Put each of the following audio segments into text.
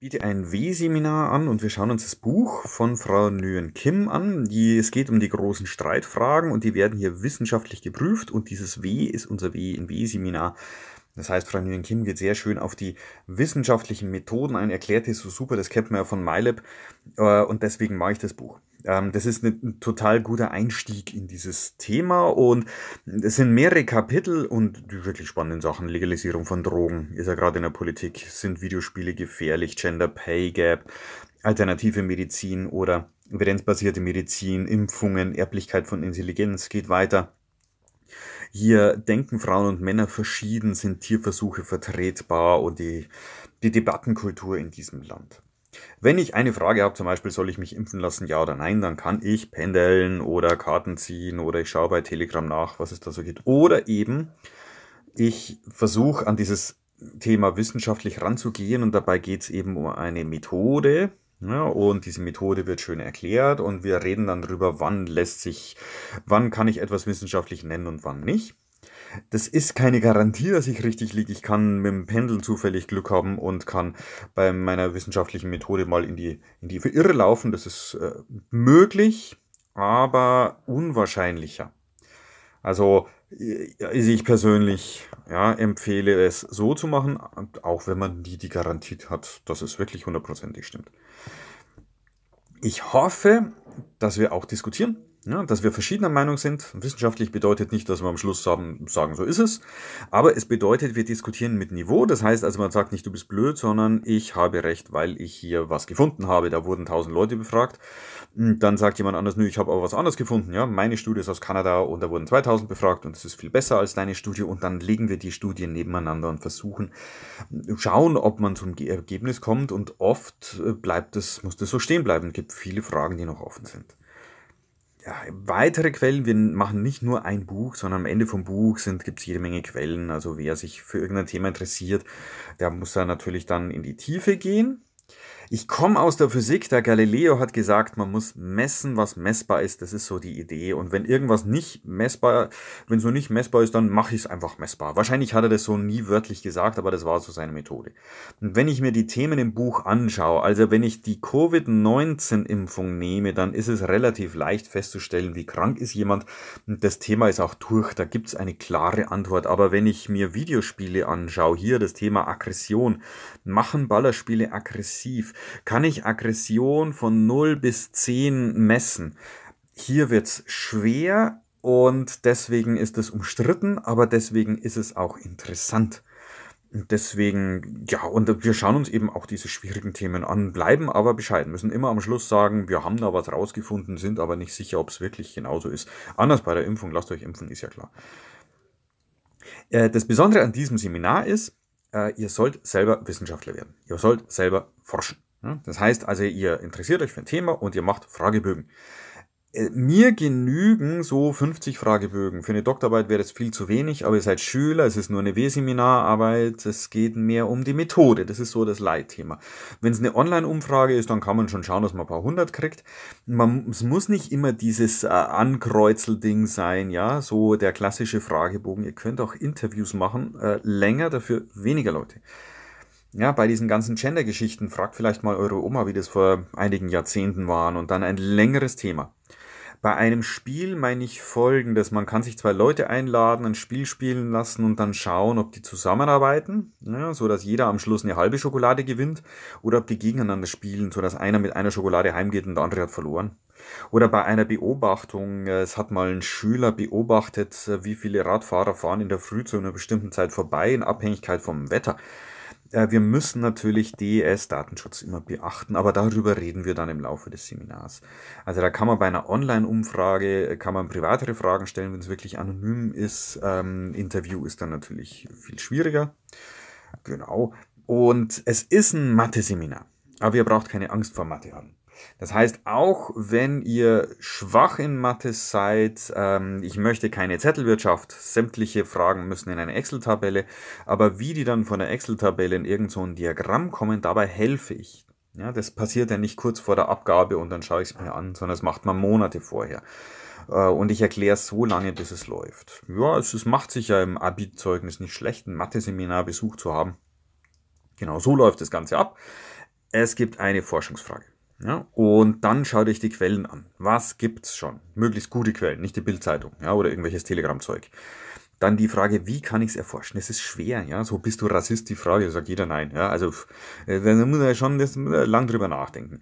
biete ein W-Seminar an und wir schauen uns das Buch von Frau Nguyen Kim an. Die, es geht um die großen Streitfragen und die werden hier wissenschaftlich geprüft und dieses W ist unser W in W-Seminar. Das heißt, Frau Nguyen Kim geht sehr schön auf die wissenschaftlichen Methoden ein, erklärt es so super, das kennt man ja von MyLab äh, und deswegen mache ich das Buch. Ähm, das ist ein total guter Einstieg in dieses Thema und es sind mehrere Kapitel und die wirklich spannenden Sachen. Legalisierung von Drogen ist ja gerade in der Politik. Sind Videospiele gefährlich? Gender Pay Gap, alternative Medizin oder evidenzbasierte Medizin, Impfungen, Erblichkeit von Intelligenz geht weiter. Hier denken Frauen und Männer verschieden, sind Tierversuche vertretbar und die, die Debattenkultur in diesem Land. Wenn ich eine Frage habe, zum Beispiel soll ich mich impfen lassen, ja oder nein, dann kann ich pendeln oder Karten ziehen oder ich schaue bei Telegram nach, was es da so gibt. Oder eben, ich versuche an dieses Thema wissenschaftlich ranzugehen und dabei geht es eben um eine Methode, ja, ne, und diese Methode wird schön erklärt und wir reden dann darüber, wann lässt sich, wann kann ich etwas wissenschaftlich nennen und wann nicht das ist keine Garantie, dass ich richtig liege. Ich kann mit dem Pendeln zufällig Glück haben und kann bei meiner wissenschaftlichen Methode mal in die, in die Irre laufen. Das ist äh, möglich, aber unwahrscheinlicher. Also äh, ich persönlich ja, empfehle es so zu machen, auch wenn man nie die Garantie hat, dass es wirklich hundertprozentig stimmt. Ich hoffe, dass wir auch diskutieren ja, ne, dass wir verschiedener Meinung sind, wissenschaftlich bedeutet nicht, dass wir am Schluss haben, sagen, so ist es, aber es bedeutet, wir diskutieren mit Niveau. Das heißt also, man sagt nicht, du bist blöd, sondern ich habe recht, weil ich hier was gefunden habe. Da wurden tausend Leute befragt. Hm, dann sagt jemand anders, nö, ich habe aber was anderes gefunden. Ja, meine Studie ist aus Kanada und da wurden 2000 befragt und es ist viel besser als deine Studie. Und dann legen wir die Studien nebeneinander und versuchen, schauen, ob man zum Ergebnis kommt. Und oft äh, bleibt es, muss das so stehen bleiben. Es gibt viele Fragen, die noch offen sind ja, weitere Quellen, wir machen nicht nur ein Buch, sondern am Ende vom Buch gibt es jede Menge Quellen. Also wer sich für irgendein Thema interessiert, der muss da natürlich dann in die Tiefe gehen. Ich komme aus der Physik, der Galileo hat gesagt, man muss messen, was messbar ist. Das ist so die Idee. Und wenn irgendwas nicht messbar, wenn so nicht messbar ist, dann mache ich es einfach messbar. Wahrscheinlich hat er das so nie wörtlich gesagt, aber das war so seine Methode. Und wenn ich mir die Themen im Buch anschaue, also wenn ich die Covid-19-Impfung nehme, dann ist es relativ leicht festzustellen, wie krank ist jemand. Und das Thema ist auch durch, da gibt es eine klare Antwort. Aber wenn ich mir Videospiele anschaue, hier das Thema Aggression, machen Ballerspiele aggressiv? kann ich Aggression von 0 bis 10 messen. Hier wird es schwer und deswegen ist es umstritten, aber deswegen ist es auch interessant. Deswegen, ja, und wir schauen uns eben auch diese schwierigen Themen an, bleiben aber bescheiden, müssen immer am Schluss sagen, wir haben da was rausgefunden, sind aber nicht sicher, ob es wirklich genauso ist. Anders bei der Impfung, lasst euch impfen, ist ja klar. Äh, das Besondere an diesem Seminar ist, äh, ihr sollt selber Wissenschaftler werden. Ihr sollt selber forschen. Hm? Das heißt also, ihr interessiert euch für ein Thema und ihr macht Fragebögen. Äh, mir genügen so 50 Fragebögen. Für eine Doktorarbeit wäre das viel zu wenig, aber ihr seid Schüler, es ist nur eine W-Seminararbeit, es geht mehr um die Methode. Das ist so das Leitthema. Wenn es eine Online-Umfrage ist, dann kann man schon schauen, dass man ein paar hundert kriegt. Man, es muss nicht immer dieses äh, Ankreuzelding sein, ja, so der klassische Fragebogen. Ihr könnt auch Interviews machen, äh, länger, dafür weniger Leute ja, bei diesen ganzen Gender-Geschichten, fragt vielleicht mal eure Oma, wie das vor einigen Jahrzehnten waren und dann ein längeres Thema. Bei einem Spiel meine ich folgendes, man kann sich zwei Leute einladen, ein Spiel spielen lassen und dann schauen, ob die zusammenarbeiten, ja, so dass jeder am Schluss eine halbe Schokolade gewinnt oder ob die gegeneinander spielen, so dass einer mit einer Schokolade heimgeht und der andere hat verloren. Oder bei einer Beobachtung, es hat mal ein Schüler beobachtet, wie viele Radfahrer fahren in der Früh zu einer bestimmten Zeit vorbei in Abhängigkeit vom Wetter. Äh, wir müssen natürlich DES-Datenschutz immer beachten, aber darüber reden wir dann im Laufe des Seminars. Also da kann man bei einer Online-Umfrage, äh, kann man privatere Fragen stellen, wenn es wirklich anonym ist. Ähm, Interview ist dann natürlich viel schwieriger. Genau. Und es ist ein Mathe-Seminar, aber ihr braucht keine Angst vor Mathe haben. Das heißt, auch wenn ihr schwach in Mathe seid, ähm, ich möchte keine Zettelwirtschaft, sämtliche Fragen müssen in eine Excel-Tabelle, aber wie die dann von der Excel-Tabelle in irgend so ein Diagramm kommen, dabei helfe ich. Ja, das passiert ja nicht kurz vor der Abgabe und dann schaue ich es mir an, sondern das macht man Monate vorher. Äh, und ich erkläre es so lange, bis es läuft. Ja, es, es macht sich ja im Abi-Zeugnis nicht schlecht, ein Mathe-Seminar besucht zu haben. Genau so läuft das Ganze ab. Es gibt eine Forschungsfrage. Ja, und dann schau dich die Quellen an. Was gibt's schon? Möglichst gute Quellen, nicht die Bildzeitung ja, oder irgendwelches Telegram-Zeug. Dann die Frage, wie kann ich's erforschen? Es ist schwer, ja. So bist du Rassist, die Frage, sagt jeder nein. Ja, also äh, dann muss er schon das, lang drüber nachdenken.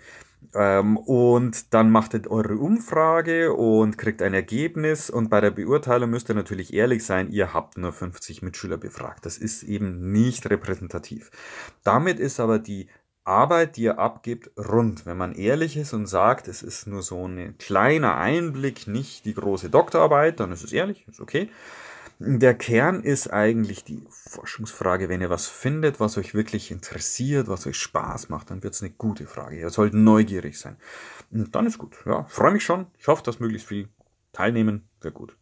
Ähm, und dann macht ihr eure Umfrage und kriegt ein Ergebnis. Und bei der Beurteilung müsst ihr natürlich ehrlich sein, ihr habt nur 50 Mitschüler befragt. Das ist eben nicht repräsentativ. Damit ist aber die Arbeit, die ihr abgibt, rund. Wenn man ehrlich ist und sagt, es ist nur so ein kleiner Einblick, nicht die große Doktorarbeit, dann ist es ehrlich, ist okay. Der Kern ist eigentlich die Forschungsfrage, wenn ihr was findet, was euch wirklich interessiert, was euch Spaß macht, dann wird es eine gute Frage. Ihr sollt neugierig sein. Und dann ist gut. Ja, freue mich schon. Ich hoffe, dass möglichst viel teilnehmen. Sehr gut.